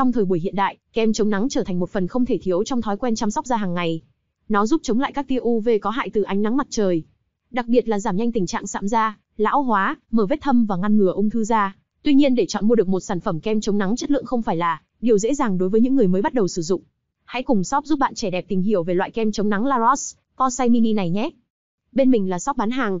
Trong thời buổi hiện đại, kem chống nắng trở thành một phần không thể thiếu trong thói quen chăm sóc da hàng ngày. Nó giúp chống lại các tia UV có hại từ ánh nắng mặt trời, đặc biệt là giảm nhanh tình trạng sạm da, lão hóa, mở vết thâm và ngăn ngừa ung thư da. Tuy nhiên để chọn mua được một sản phẩm kem chống nắng chất lượng không phải là điều dễ dàng đối với những người mới bắt đầu sử dụng. Hãy cùng shop giúp bạn trẻ đẹp tìm hiểu về loại kem chống nắng La Roche Posay Mini này nhé. Bên mình là shop bán hàng,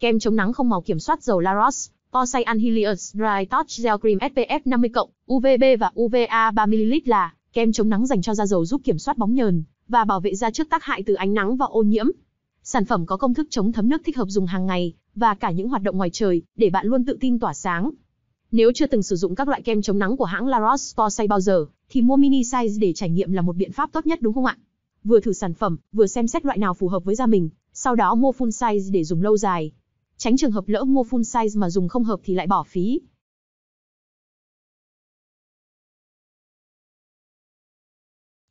Kem chống nắng không màu kiểm soát dầu La Roche, Posay Anhelius Dry Touch Gel Cream SPF 50 cộng, UVB và UVA 3ml là kem chống nắng dành cho da dầu giúp kiểm soát bóng nhờn và bảo vệ da trước tác hại từ ánh nắng và ô nhiễm. Sản phẩm có công thức chống thấm nước thích hợp dùng hàng ngày và cả những hoạt động ngoài trời để bạn luôn tự tin tỏa sáng. Nếu chưa từng sử dụng các loại kem chống nắng của hãng La Roche Posay bao giờ, thì mua mini size để trải nghiệm là một biện pháp tốt nhất đúng không ạ? Vừa thử sản phẩm, vừa xem xét loại nào phù hợp với da mình, sau đó mua full size để dùng lâu dài tránh trường hợp lỡ mua full size mà dùng không hợp thì lại bỏ phí.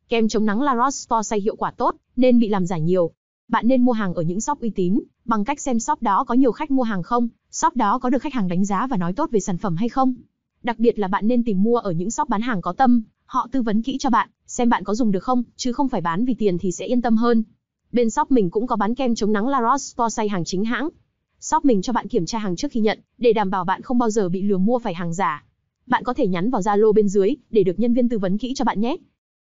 Kem chống nắng La Roche-Posay hiệu quả tốt, nên bị làm giả nhiều. Bạn nên mua hàng ở những shop uy tín, bằng cách xem shop đó có nhiều khách mua hàng không, shop đó có được khách hàng đánh giá và nói tốt về sản phẩm hay không. Đặc biệt là bạn nên tìm mua ở những shop bán hàng có tâm, họ tư vấn kỹ cho bạn, xem bạn có dùng được không, chứ không phải bán vì tiền thì sẽ yên tâm hơn. Bên shop mình cũng có bán kem chống nắng La Roche-Posay hàng chính hãng, shop mình cho bạn kiểm tra hàng trước khi nhận, để đảm bảo bạn không bao giờ bị lừa mua phải hàng giả. Bạn có thể nhắn vào Zalo bên dưới để được nhân viên tư vấn kỹ cho bạn nhé.